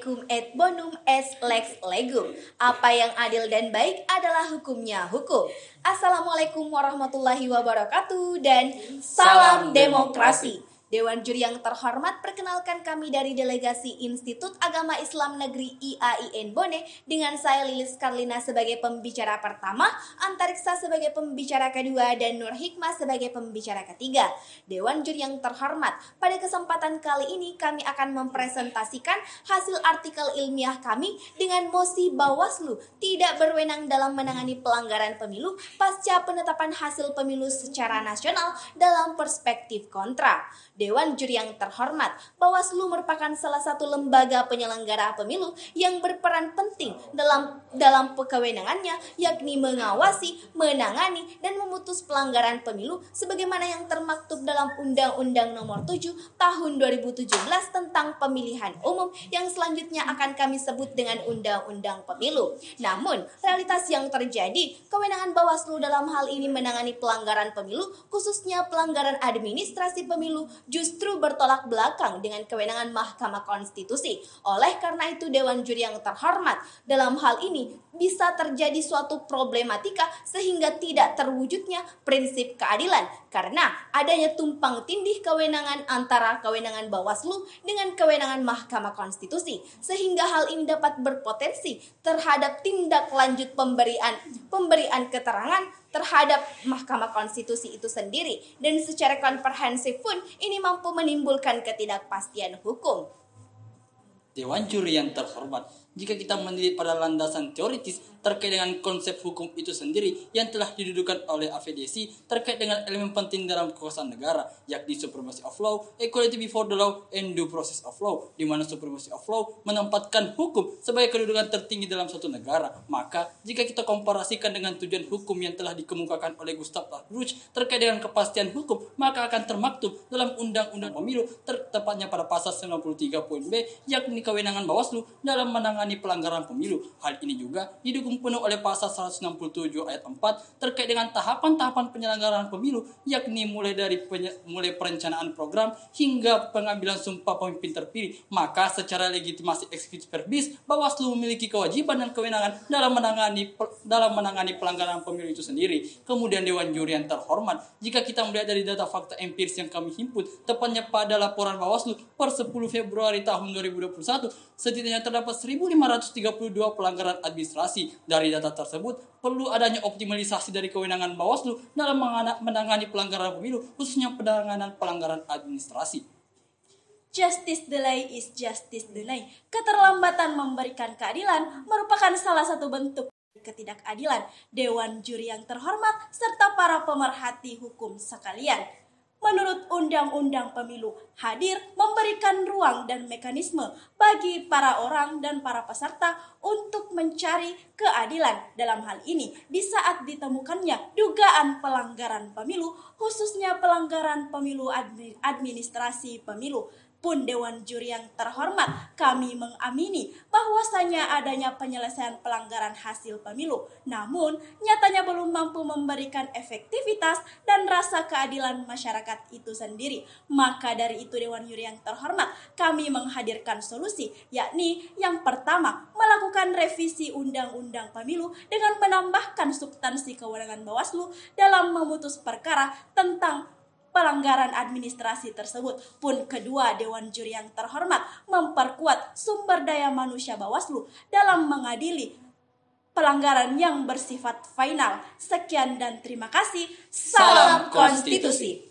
equum et bonum es lex legum. Apa yang adil dan baik adalah hukumnya hukum. Assalamualaikum warahmatullahi wabarakatuh dan salam, salam demokrasi. demokrasi. Dewan Juri yang terhormat, perkenalkan kami dari Delegasi Institut Agama Islam Negeri IAIN Bone dengan saya Lilis Karlina sebagai pembicara pertama, Antariksa sebagai pembicara kedua, dan Nur Hikmah sebagai pembicara ketiga. Dewan Juri yang terhormat, pada kesempatan kali ini kami akan mempresentasikan hasil artikel ilmiah kami dengan mosi Bawaslu tidak berwenang dalam menangani pelanggaran pemilu pasca penetapan hasil pemilu secara nasional dalam perspektif kontra. Dewan Juri yang terhormat, Bawaslu merupakan salah satu lembaga penyelenggara pemilu yang berperan penting dalam dalam kewenangannya yakni mengawasi, menangani dan memutus pelanggaran pemilu sebagaimana yang termaktub dalam Undang-Undang Nomor 7 Tahun 2017 tentang Pemilihan Umum yang selanjutnya akan kami sebut dengan Undang-Undang Pemilu. Namun, realitas yang terjadi, kewenangan Bawaslu dalam hal ini menangani pelanggaran pemilu khususnya pelanggaran administrasi pemilu justru bertolak belakang dengan kewenangan Mahkamah Konstitusi. Oleh karena itu Dewan Juri yang terhormat dalam hal ini bisa terjadi suatu problematika sehingga tidak terwujudnya prinsip keadilan karena adanya tumpang tindih kewenangan antara kewenangan Bawaslu dengan kewenangan Mahkamah Konstitusi sehingga hal ini dapat berpotensi terhadap tindak lanjut pemberian pemberian keterangan terhadap Mahkamah Konstitusi itu sendiri dan secara komprehensif pun ini mampu menimbulkan ketidakpastian hukum. Dewan juri yang terhormat, jika kita meneliti pada landasan teoritis terkait dengan konsep hukum itu sendiri yang telah didudukan oleh AVDC terkait dengan elemen penting dalam kekuasaan negara, yakni supremacy of law, equality before the law, and due process of law, di mana supremacy of law menempatkan hukum sebagai kedudukan tertinggi dalam suatu negara. Maka, jika kita komparasikan dengan tujuan hukum yang telah dikemukakan oleh Gustav Laruch terkait dengan kepastian hukum, maka akan termaktub dalam Undang-Undang Pemilu, tepatnya pada pasal b yakni kewenangan Bawaslu dalam menangani menangani pelanggaran pemilu. Hal ini juga didukung penuh oleh pasal 167 ayat 4 terkait dengan tahapan-tahapan penyelenggaraan pemilu yakni mulai dari mulai perencanaan program hingga pengambilan sumpah pemimpin terpilih. Maka secara legitimasi eksekutif perbis Bawaslu memiliki kewajiban dan kewenangan dalam menangani dalam menangani pelanggaran pemilu itu sendiri. Kemudian Dewan Juri yang terhormat, jika kita melihat dari data fakta empiris yang kami himpun, tepatnya pada laporan Bawaslu per 10 Februari tahun 2021, setidaknya terdapat 1.000 1.532 pelanggaran administrasi. Dari data tersebut, perlu adanya optimalisasi dari kewenangan Bawaslu dalam menangani pelanggaran pemilu, khususnya penanganan pelanggaran administrasi. Justice delay is justice delay. Keterlambatan memberikan keadilan merupakan salah satu bentuk ketidakadilan Dewan Juri yang terhormat serta para pemerhati hukum sekalian menurut Undang-Undang Pemilu hadir memberikan ruang dan mekanisme bagi para orang dan para peserta untuk mencari keadilan dalam hal ini di saat ditemukannya dugaan pelanggaran pemilu khususnya pelanggaran pemilu administrasi pemilu pun Dewan Juri yang terhormat, kami mengamini bahwasanya adanya penyelesaian pelanggaran hasil pemilu. Namun, nyatanya belum mampu memberikan efektivitas dan rasa keadilan masyarakat itu sendiri. Maka dari itu Dewan Juri yang terhormat, kami menghadirkan solusi, yakni yang pertama, melakukan revisi Undang-Undang Undang-Undang Pemilu dengan menambahkan substansi kewenangan Bawaslu dalam memutus perkara tentang pelanggaran administrasi tersebut. Pun kedua Dewan Juri yang terhormat memperkuat sumber daya manusia Bawaslu dalam mengadili pelanggaran yang bersifat final. Sekian dan terima kasih. Salam, konstitusi.